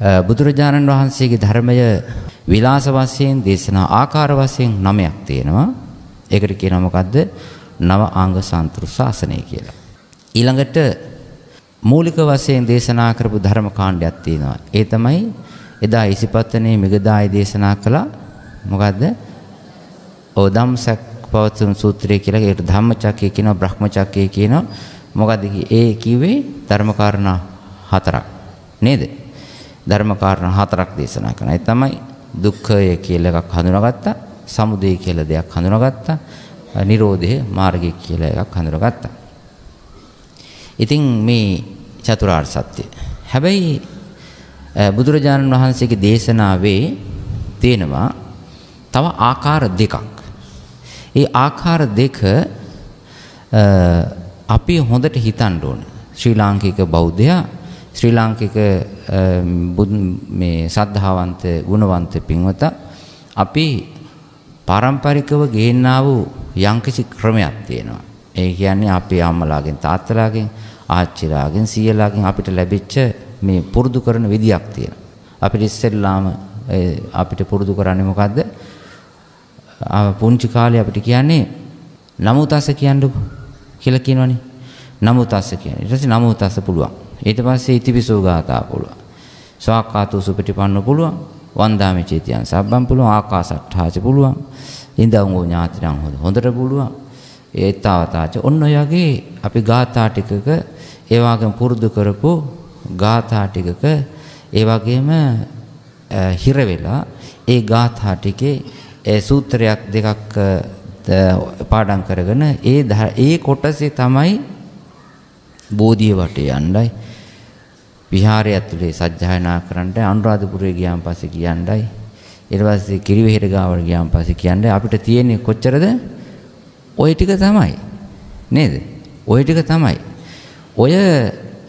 බුදුරජාණන් වහන්සේගේ ධර්මය විලාස වශයෙන් දේශනා ආකාර වශයෙන් නමයක් තියෙනවා. ඒකට කියනවා මොකද්ද? නව ආංග සන්තුරු ශාසනය කියලා. ඊළඟට මූලික වශයෙන් දේශනා කරපු ධර්ම කාණ්ඩයක් තියෙනවා. ඒ තමයි එදා ඉසිපත්තනේ මිගදායි දේශනා කළා මොකද්ද? ඕදම්සක් පවතුම් සූත්‍රය කියලා ඒකට ධම්මචක්කය කියනවා බ්‍රහ්මචක්කය කියනවා. මොකද්ද ඒ කිව්වේ ධර්ම කාරණා හතරක්. නේද? ධර්මකාරණ හතරක් දේශනා කරනවා. ඒ තමයි දුක්ඛය කියලා එකක් හඳුනාගත්තා, සමුදය කියලා දෙයක් හඳුනාගත්තා, නිරෝධය මාර්ගය කියලා එකක් හඳුනාගත්තා. ඉතින් මේ චතුරාර්ය සත්‍ය. හැබැයි බුදුරජාණන් වහන්සේගේ දේශනාවේ තියෙනවා තව ආකාර දෙකක්. ඒ ආකාර දෙක අපි හොඳට හිතන්න ඕනේ. ශ්‍රී ලාංකික බෞද්ධයා ශ්‍රී ලාංකික මේ සද්ධාවන්ත ගුණවන්ත පින්වත අපි පාරම්පරිකව ගෙන්නා වූ යම්කිසි ක්‍රමයක් තියෙනවා. ඒ කියන්නේ අපේ අම්මලාගෙන් තාත්තලාගෙන් ආච්චිලාගෙන් සීයලාගෙන් අපිට ලැබිච්ච මේ පුරුදු කරන විදියක් තියෙනවා. අපිට ඉස්සෙල්ලාම අපිට පුරුදු කරන්නේ මොකද්ද? පුංචි කාලේ අපිට කියන්නේ නමුතස කියන්නකො කියලා කියනවනේ. නමුතස කියන්නේ. ඊට පස්සේ නමුතස පුළුවන්. ඊට පස්සේ ඉතිවිසෝ ගාථා පුළුවන්. ස්වාක්කාතෝ සුපටිපන්න පුළුවන්. වන්දාමි චේතියන් සබ්බම් පුළුවන්. ආකාසට්ඨාච පුළුවන්. ඉඳංගෝ ඥාතිනම් හොඳ. හොඳට පුළුවන්. ඒතාවතාච ඔන්න ඔයගේ අපි ගාථා ටිකක ඒ වගේම පුරුදු කරපු ගාථා ටිකක ඒ වගේම හිර වෙලා ඒ ගාථා ටිකේ ඒ සූත්‍රයක් දෙකක් පාඩම් කරගෙන ඒ ඒ කොටසේ තමයි බෝධිය වටේ යන්නයි විහාරය ඇතුලේ සජ්ජායනා කරන්න අනුරාධපුරේ ගියාන් පස්සේ කියන්නයි ඊට පස්සේ කිරිවෙහෙර ගාවට ගියාන් පස්සේ කියන්නේ අපිට තියෙන්නේ කොච්චරද ওই ටික තමයි නේද ওই ටික තමයි ඔය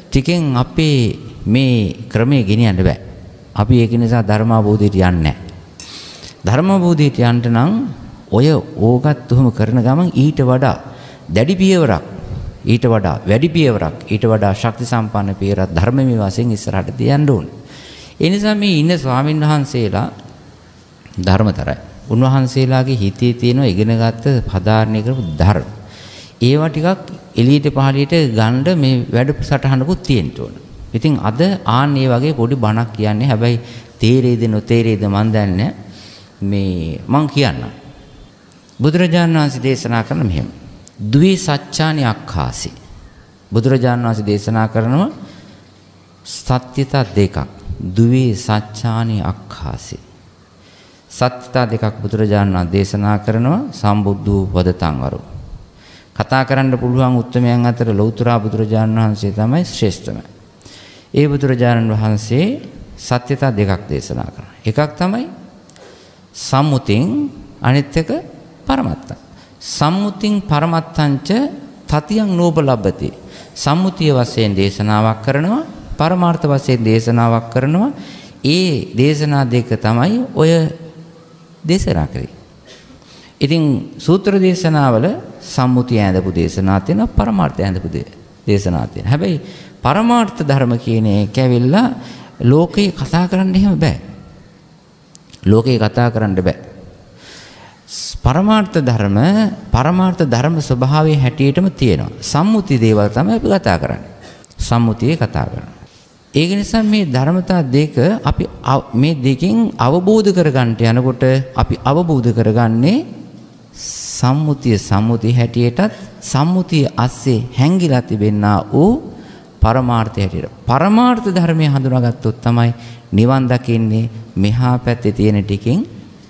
ටිකෙන් අපේ මේ ක්‍රමයේ ගෙනියන්න බෑ අපි ඒක නිසා ධර්මාභෝධයට යන්නේ නැහැ ධර්මාභෝධයට යන්න නම් ඔය ඕකත් උහුම කරන ගමන් ඊට වඩා දැඩි පියවරක් ඊට වඩා වැඩි පියවරක් ඊට වඩා ශක්ති සම්පන්න පියවරක් ධර්මමය වශයෙන් ඉස්සරහට තියන්න ඕන. ඒ නිසා මේ ඉන්න ස්වාමින් වහන්සේලා ධර්මතරයි. උන්වහන්සේලාගේ හිතේ තියෙන ඉගෙනගත්ත හදාාරණය කරපු ධර්ම. ඒවා ටිකක් එළියට පහළියට ගන්න මේ වැඩ සටහනකුත් තියෙන්න ඕන. ඉතින් අද ආන් මේ වගේ පොඩි බණක් කියන්නේ හැබැයි තේරෙයිද නොතේරෙයිද මන් දන්නේ මේ මං කියන්නම්. බුදුරජාණන් වහන්සේ දේශනා කරන මෙහෙම ද්වි සත්‍යානි අක්ඛාසි බුදුරජාණන් වහන්සේ දේශනා කරනවා සත්‍යතා දෙකක් ද්වි සත්‍යානි අක්ඛාසි සත්‍යතා දෙකක් බුදුරජාණන් වහන්සේ දේශනා කරනවා සම්බුද්ධ වූ වදතංවරු කතා කරන්න පුළුවන් උත්මයන් අතර ලෞතර බුදුරජාණන් වහන්සේ තමයි ශ්‍රේෂ්ඨම ඒ බුදුරජාණන් වහන්සේ සත්‍යතා දෙකක් දේශනා කරනවා එකක් තමයි සම්මුතින් අනිත් එක පරමත්තා සම්මුතින් පරමත්තංච තතියන් නෝබ ලබ්බති. සම්මුතිය වශයෙන් දේශනාවක් කරනවා පරමාර්ථ වශයෙන් දේශනාවක් කරනවා ඒ දේශනා දෙක තමයි ඔය දේශනා කරේ. ඉතින් සූත්‍ර දේශනාවල සම්මුතිය ඇඳපු දේශනා තියෙනවා පරමාර්ථය ඇඳපු දේශනා තියෙනවා. හැබැයි පරමාර්ථ ධර්ම කියන එක ඇවිල්ලා ලෝකේ කතා කරන්න එහෙම බෑ. ලෝකේ කතා කරන්න බෑ. පරමාර්ථ ධර්ම පරමාර්ථ ධර්ම ස්වභාවයේ හැටියටම තියෙනවා. සම්මුති දේවල් තමයි අපි කතා කරන්නේ. සම්මුතියේ කතා කරනවා. ඒක නිසා මේ ධර්මතා දෙක අපි මේ දෙකෙන් අවබෝධ කරගන්නට යනකොට අපි අවබෝධ කරගන්නේ සම්මුතිය සම්මුති හැටියටත් සම්මුතිය අස්සේ හැංගිලා තිබෙන්නා වූ පරමාර්ථය හැටියට. පරමාර්ථ ධර්මය හඳුනාගත්තොත් තමයි නිවන් දකින්නේ මෙහා පැත්තේ තියෙන ටිකෙන්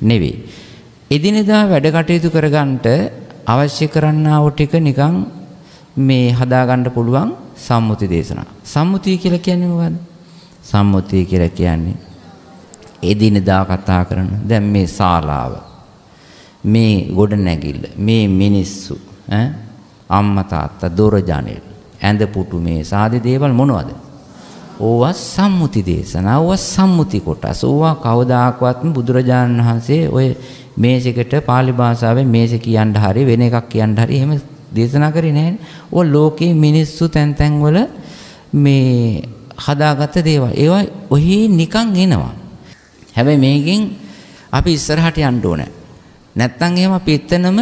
නෙවෙයි. එදිනෙදා වැඩ කටයුතු කරගන්නට අවශ්‍ය කරන්නා වූ ටික නිකන් මේ හදාගන්න පුළුවන් සම්මුති දේශනා. සම්මුතිය කියලා කියන්නේ මොකද්ද? සම්මුතිය කියලා කියන්නේ එදිනෙදා කතා කරන දැන් මේ ශාලාව මේ ගොඩ නැගිල්ල මේ මිනිස්සු ඈ අම්මා තාත්තා දොර ජනෙල් ඇඳ පුටු මේ සාදි දේවල් මොනවද? ඕවා සම්මුති දේශනා ඕවා සම්මුති කොටස් ඕවා කවදාකවත් බුදුරජාණන් වහන්සේ ඔය මේසෙකට pāli භාෂාවෙන් මේසෙ කියන්න හරි වෙන එකක් කියන්න හරි එහෙම දේශනා කරේ නැහැ. ඕ ලෝකේ මිනිස්සු තැන් තැන් වල මේ හදාගත්ත දේවල්. ඒවා ඔහි නිකන් එනවා. හැබැයි මේකෙන් අපි ඉස්සරහට යන්න ඕනේ. නැත්තම් එහෙම අපි එතනම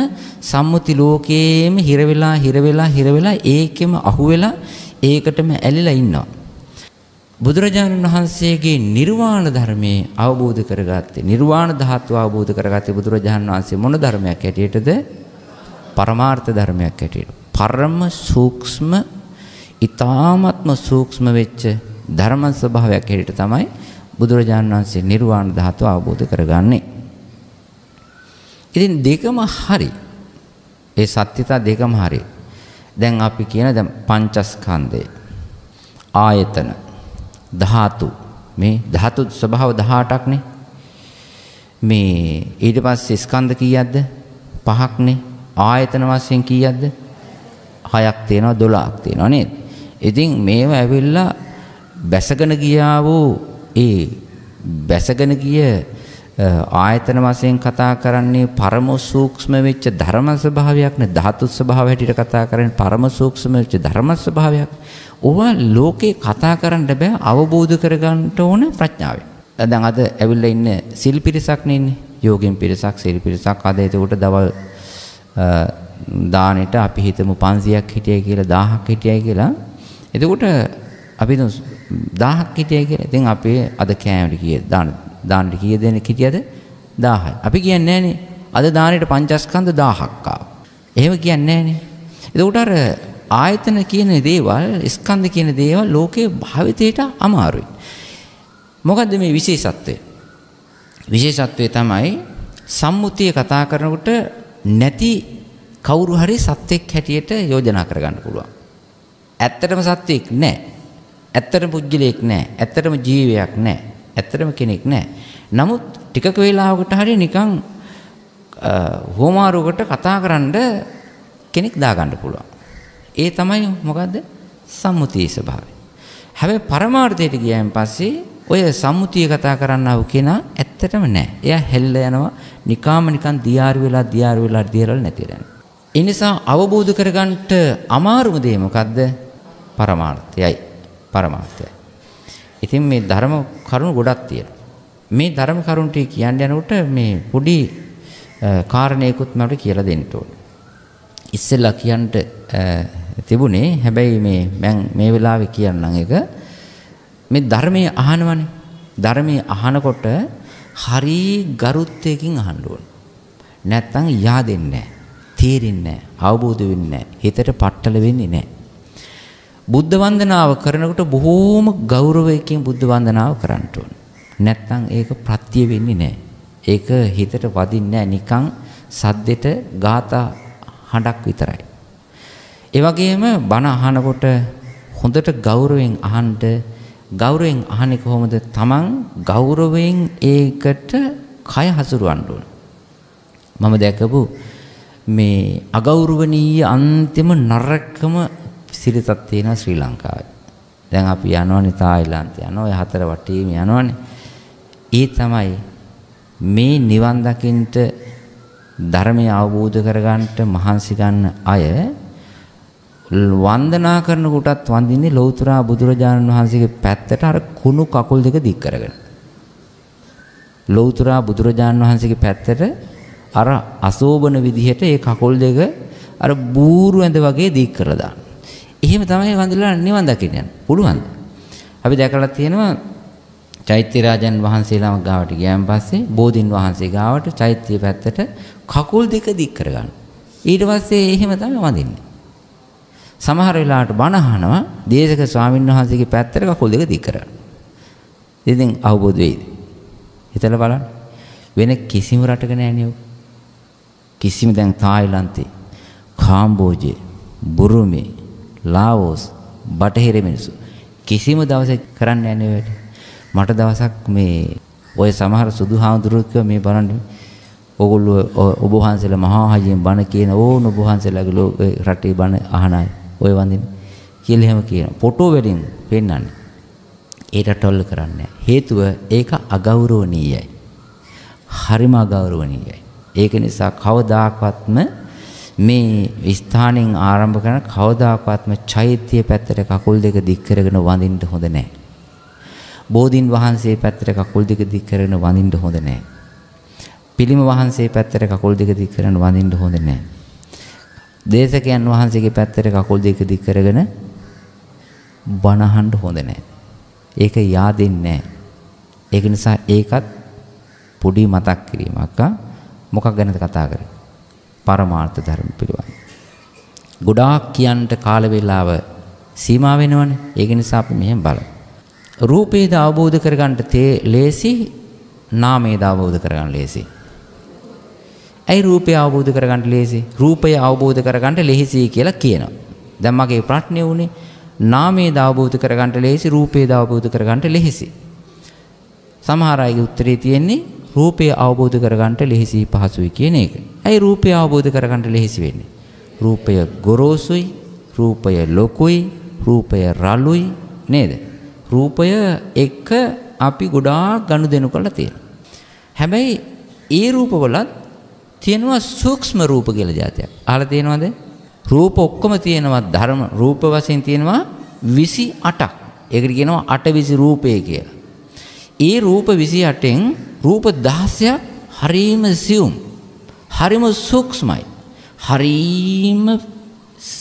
සම්මුති ලෝකයේම හිර වෙලා හිර වෙලා හිර වෙලා ඒකෙම අහු වෙලා ඒකටම ඇලිලා ඉන්නවා. බුදුරජාණන් වහන්සේගේ නිර්වාණ ධර්මයේ අවබෝධ කරගත්තේ නිර්වාණ ධාතුව අවබෝධ කරගත්තේ බුදුරජාණන් වහන්සේ මොන ධර්මයක් හැටියටද? පරමාර්ථ ධර්මයක් හැටියට. පරම සූක්ෂම ඊ타ත්ම සූක්ෂම වෙච්ච ධර්ම ස්වභාවයක් හැටියට තමයි බුදුරජාණන් වහන්සේ නිර්වාණ ධාතුව අවබෝධ කරගන්නේ. ඉතින් දෙකම හරි. ඒ සත්‍යතා දෙකම හරි. දැන් අපි කියන දැන් පංචස්කන්ධය ආයතන ධාතු මේ ධාතු ස්වභාව 18ක්නේ මේ ඊට පස්සේ ස්කන්ධ කීයක්ද පහක්නේ ආයතන වශයෙන් කීයක්ද හයක් තියෙනවා 12ක් තියෙනවා නේද ඉතින් මේව ඇවිල්ලා බැසගෙන ගියා වූ ඒ බැසගෙන ගිය ආයතන වශයෙන් කතා කරන්නේ පරම සූක්ෂම වෙච්ච ධර්ම ස්වභාවයක් නේ ධාතු ස්වභාව හැටියට කතා කරන්නේ පරම සූක්ෂම වෙච්ච ධර්ම ස්වභාවයක්. ඕවා ලෝකේ කතා කරන්න බෑ අවබෝධ කරගන්න ඕන ප්‍රඥාවෙන්. දැන් අද ඇවිල්ලා ඉන්න සිල් පිරිසක් නෙන්නේ. යෝගෙන් පිරිසක් සිල් පිරිසක් අද ඒකට දවල් දානෙට අපි හිතමු 500ක් හිටියයි කියලා 1000ක් හිටියයි කියලා. එතකොට අපි 1000ක් හිටියයි කියලා. ඉතින් අපි අද කෑමට කීයද දාන දානෙට කීය දෙනෙක් හිටියද 1000යි. අපි කියන්නේ නැහනේ. අද දානෙට පංචස්කන්ධ 1000ක් ආවා. එහෙම කියන්නේ නැහනේ. එතකොට අර ආයතන කියන දේවල්, ස්කන්ධ කියන දේවල් ලෝකේ භාවිතයට අමාරුයි. මොකද්ද මේ විශේෂත්වය? විශේෂත්වය තමයි සම්මුතිය කතා කරනකොට නැති කවුරු හරි සත්‍යෙක් හැටියට යෝජනා කරගන්න පුළුවන්. ඇත්තටම සත්‍යෙක් නැහැ. ඇත්තටම පුජ්‍යලයක් නැහැ. ඇත්තටම ජීවයක් නැහැ. ඇත්තටම කෙනෙක් නැහැ. නමුත් ටිකක වේලාවකට හරිය නිකන් හෝමාරුවකට කතා කරන්න කෙනෙක් දාගන්න පුළුවන්. ඒ තමයි මොකද්ද? සම්මුතිය ස්වභාවය. හැබැයි පරමාර්ථයට ගියයින් පස්සේ ඔය සම්මුතිය කතා කරන්නව කෙනා ඇත්තටම නැහැ. එයා හැල්ල යනවා නිකාම නිකන් දියාරු වෙලා දියාරු වෙලා දියාරු නැතිලා යනවා. ඒ නිසා අවබෝධ කරගන්නට අමාරුම දේ මොකද්ද? පරමාර්ථයයි. පරමාර්ථයයි. ඉතින් මේ ධර්ම කරුණු ගොඩක් තියෙනවා. මේ ධර්ම කරුණු ටික කියන්න යනකොට මේ පොඩි කාරණේකුත් මට කියලා දෙන්න ඕනේ. ඉස්සෙල්ලා කියන්න තිබුණේ හැබැයි මේ මම මේ වෙලාවේ කියන්නම් එක මේ ධර්මයේ අහනවනේ. ධර්මයේ අහනකොට හරි ගරුත්වයකින් අහන්න ඕනේ. නැත්තම් yaadෙන්නේ නැහැ. තේරෙන්නේ නැහැ. අවබෝධ වෙන්නේ නැහැ. හිතට පట్టල වෙන්නේ නැහැ. බුද්ධ වන්දනාව කරනකොට බොහෝම ගෞරවයෙන් බුද්ධ වන්දනාව කරන්න ඕන. නැත්නම් ඒක ප්‍රත්‍ය වෙන්නේ නැහැ. ඒක හිතට වදින්නේ නැහැ නිකන් සද්දෙට ගාථා හඬක් විතරයි. ඒ වගේම බණ අහනකොට හොඳට ගෞරවයෙන් අහන්න ගෞරවයෙන් අහන්නේ කොහොමද? තමන් ගෞරවයෙන් ඒකට කය හසුරවන්න ඕන. මම දැකපු මේ අගෞරවණීය අන්තිම නරකම සිරිතක් තියෙනවා ශ්‍රී ලංකාවේ. දැන් අපි යනවනේ තායිලන්තය යනවා ඔය හතර වටේම යනවනේ. ඒ තමයි මේ නිවන් දකින්ට ධර්මය අවබෝධ කරගන්නට මහන්සි ගන්න අය වන්දනා කරන කොටත් වඳින්නේ ලෞතරා බුදුරජාණන් වහන්සේගේ පැත්තට අර කුණු කකුල් දෙක දික් කරගෙන. ලෞතරා බුදුරජාණන් වහන්සේගේ පැත්තට අර අශෝබන විදිහට ඒ කකුල් දෙක අර බූරු ඇඳ වගේ දික් කරලා දාන. එහෙම තමයි වඳුරලා නිවන් දකින්න යන්න පුළුවන්. අපි දැකලා තියෙනවා චෛත්‍ය රාජන් වහන්සේලාම ගාවට ගියන් පස්සේ බෝධින් වහන්සේ ගාවට චෛත්‍ය පැත්තට කකුල් දෙක දික් කරගන්න. ඊට පස්සේ එහෙම තමයි වඳින්නේ. සමහර වෙලාවට බණ අහනවා දේශක ස්වාමීන් වහන්සේගේ පැත්තට කකුල් දෙක දික් කරගන්න. ඉතින් අවබෝධ වෙයිද? හිතලා බලන්න. වෙන කිසිම රටක නෑනේ ඔක. කිසිම දැන් තායිලන්තේ, කාම්බෝජේ, බුරුමේ ලාඕස් බටහිර මිනිස්සු කිසිම දවසක් කරන්න යන්නේ වැඩ. මට දවසක් මේ ඔය සමහර සුදු හාමුදුරුවෝ කිව්වා මේ බලන්න ඕගොල්ලෝ ඔබ වහන්සේලා මහා හයියෙන් බණ කියන ඕන ඔබ වහන්සේලාගේ ලෝකේ රටේ බණ අහන අය ඔය වඳින කියලා එහෙම කියන. ෆොටෝ වලින් පෙන්වන්නේ. ඒ රටවල කරන්නේ හේතුව ඒක අගෞරවණීයයි. හරිම අගෞරවණීයයි. ඒක නිසා කවදාකවත්ම මේ ස්ථානෙන් ආරම්භ කරන කවදාකවත්ම චෛත්‍ය පැත්තට කකුල් දෙක දික් කරගෙන වඳින්න හොඳ නැහැ. බෝධින් වහන්සේ පැත්තට කකුල් දෙක දික් කරගෙන වඳින්න හොඳ නැහැ. පිළිම වහන්සේ පැත්තට කකුල් දෙක දික් කරගෙන වඳින්න හොඳ නැහැ. දේශකයන් වහන්සේගේ පැත්තට කකුල් දෙක දික් කරගෙන බණහන්න හොඳ නැහැ. ඒක yaadෙන්නේ නැහැ. ඒක නිසා ඒකත් පොඩි මතක් කිරීමක් අක්කා මොකක් ගැනද කතා කරන්නේ? පරමාර්ථ ධර්ම පිළිබඳ. ගොඩාක් කියන්ට කාල වේලාව සීමා වෙනවනේ. ඒක නිසා අපි මෙහෙම බලමු. රූපේද අවබෝධ කරගන්න තේ ලේසි, නාමේද අවබෝධ කරගන්න ලේසි. ඇයි රූපය අවබෝධ කරගන්න ලේසි? රූපය අවබෝධ කරගන්න ලේසි කියලා කියනවා. දැන් මගේ ප්‍රශ්නේ උනේ නාමේද අවබෝධ කරගන්න ලේසි, රූපේද අවබෝධ කරගන්න ලේසි. සමහර අයගේ උත්තරේ තියෙන්නේ රූපය අවබෝධ කරගන්නට ලෙහිසි පහසුයි කියන එක. ඇයි රූපය අවබෝධ කරගන්නට ලෙහිසි වෙන්නේ? රූපය ගොරෝසුයි, රූපය ලොකුයි, රූපය රළුයි නේද? රූපය එක අපි ගොඩාක් ගනුදෙනු කරලා තියෙනවා. හැබැයි ඒ රූපවලත් තියෙනවා සූක්ෂම රූප කියලා જાතියක්. අහලා තියෙනවද? රූප ඔක්කොම තියෙනවා ධර්ම රූප වශයෙන් තියෙනවා 28ක්. ඒකට කියනවා 8 විසි රූපය කියලා. ඒ රූප 28න් රූප 16ක් හරීම සියුම් හරිම සූක්ෂමයි හරීම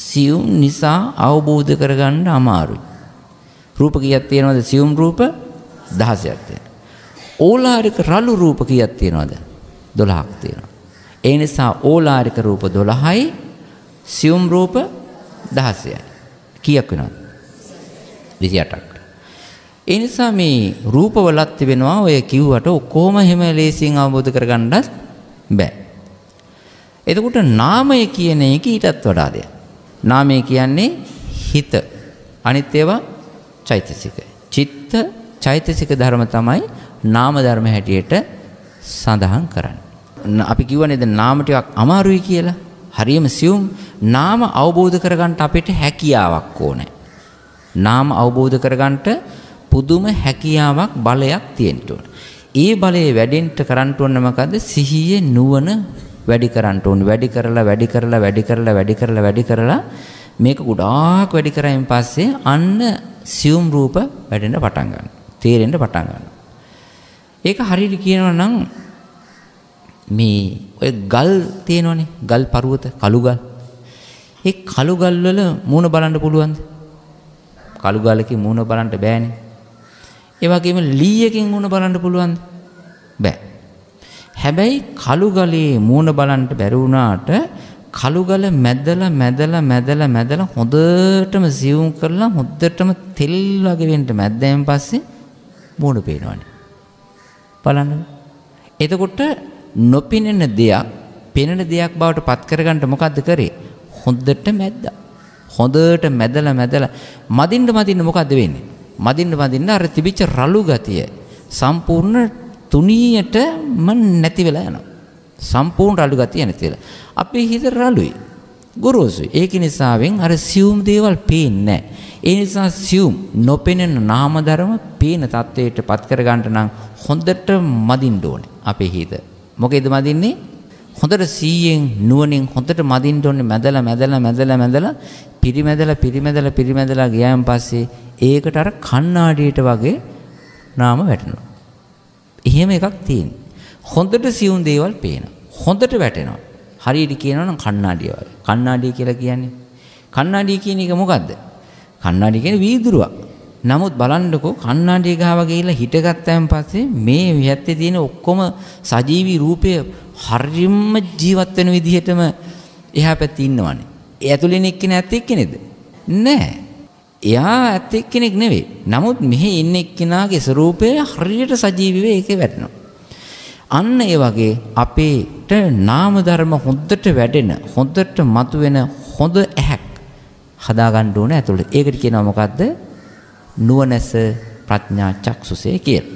සියුම් නිසා අවබෝධ කරගන්න අමාරුයි රූප කීයක් තියෙනවද සියුම් රූප 16ක් තියෙනවා ඕලාරික රළු රූප කීයක් තියෙනවද 12ක් තියෙනවා ඒ නිසා ඕලාරික රූප 12යි සියුම් රූප 16යි කීයක් වෙනවද 28ක් ඒ නිසා මේ රූපවලත් තිබෙනවා ඔය කිව්වට ඔක්කොම හැම ලේසියෙන් අවබෝධ කරගන්නත් බෑ. එතකොට නාමය කියන එක ඊටත් වඩා දෙයක්. නාමය කියන්නේ හිත. අනිත් ඒවා චෛතසික. චිත්ත චෛතසික ධර්ම තමයි නාම ධර්ම හැටියට සඳහන් කරන්නේ. අපි කිව්වනේ දැන් නාම ටිකක් අමාරුයි කියලා. හරියම සියුම් නාම අවබෝධ කරගන්න අපිට හැකියාවක් ඕනේ. නාම අවබෝධ කරගන්නට පුදුම හැකියාවක් බලයක් තියෙන්න ඕන. ඒ බලය වැඩෙන්න කරන්න ඕන මොකද්ද? සිහියේ නුවණ වැඩි කරන්න ඕන. වැඩි කරලා වැඩි කරලා වැඩි කරලා වැඩි කරලා වැඩි කරලා මේක ගොඩාක් වැඩි කරායින් පස්සේ අන්න සියුම් රූප වැඩෙන්න පටන් ගන්නවා. තේරෙන්න පටන් ගන්නවා. ඒක හරියට කියනවා නම් මේ ඔය ගල් තියෙනවනේ ගල් පරුවත කළු ගල්. ඒ කළු ගල් වල මූණ බලන්න පුළුවන්ද? කළු ගලකේ මූණ බලන්න බෑනේ. ඒවගේම ලීයකින් මුණ බලන්න පුළුවන්ද බෑ. හැබැයි කළුගලේ මූුණ බලන්ට බැරවුණාට කළුගල මැදල මැදල මැදල මැදල හොඳටම සියුම් කරලා හොද්දටම තෙල් වගේවෙන්ට මැද්දයෙන් පස්සේ මූුණ පේනවන. බලන්න. එතකොට නොපිනෙන දෙයක් පෙනෙන දෙයක් බවට පත්කරගන්නට මොකක්ද කරේ හොද්දට මැද්ද. හොඳට මැදල මැදල මදින්ට මදින්න මොකක්ද වෙන්නේ. මදින්න මදින්න අර තිබිච්ච රළු ගතිය සම්පූර්ණ තුනියටම නැති වෙලා යනවා. සම්පූර්ණ රළු ගතිය නැති වෙලා. අපේ හිත රළුයි. ගොරෝසුයි. ඒක නිසාවෙන් අර සියුම් දේවල් පේන්නේ ඒ නිසා සියුම් නොපෙනෙන නාම ධර්ම පේන தത്വයට පත් කර ගන්නට නම් හොඳට මදින්න ඕනේ අපේ හිත. මොකේද මදින්නේ? හොඳට 100ෙන් නුවණින් හොඳට මදින්න ඕනේ මැදලා මැදලා මැදලා මැදලා පිරිමැදලා පිරිමැදලා පිරිමැදලා ගියාන් පස්සේ ඒකට අර කණ්ණාඩියට වගේ නාම වැටෙනවා. එහෙම එකක් තියෙනවා. හොඳට සියුම් දේවල් පේනවා. හොඳට වැටෙනවා. හරියට කියනවා නම් කණ්ණාඩිය වගේ. කණ්ණාඩිය කියලා කියන්නේ කණ්ණාඩිය කියන එක මොකද්ද? කණ්ණාඩිය කියන්නේ වීදුරුවක්. නමුත් බලන්නකෝ කණ්ණාඩිය ගාව ගිහිල්ලා හිටගත්තන් පස්සේ මේ විහත්තේ තියෙන ඔක්කොම සජීවී රූපය හරියම ජීවත් වෙන විදිහටම එහා පැත්තේ ඉන්නවනේ. ඒ ඇතුළෙන එක්කෙනා ඇත්ත එක්කෙනෙද? නෑ. එයා ඇත්ත එක්කෙනෙක් නෙවෙයි. නමුත් මෙහි ඉන්න එක්කෙනාගේ ස්වરૂපය හරියට සජීවීව ඒකේ වැටෙනවා. අන්න ඒ වගේ අපේට නාම ධර්ම හොද්දට වැඩෙන, හොද්දට මතුවෙන හොඳ ඇහක් හදාගන්න ඕන ඇතුළේ. ඒකට කියනවා මොකද්ද? නුවණැස ප්‍රඥා චක්සුසේ කියලා.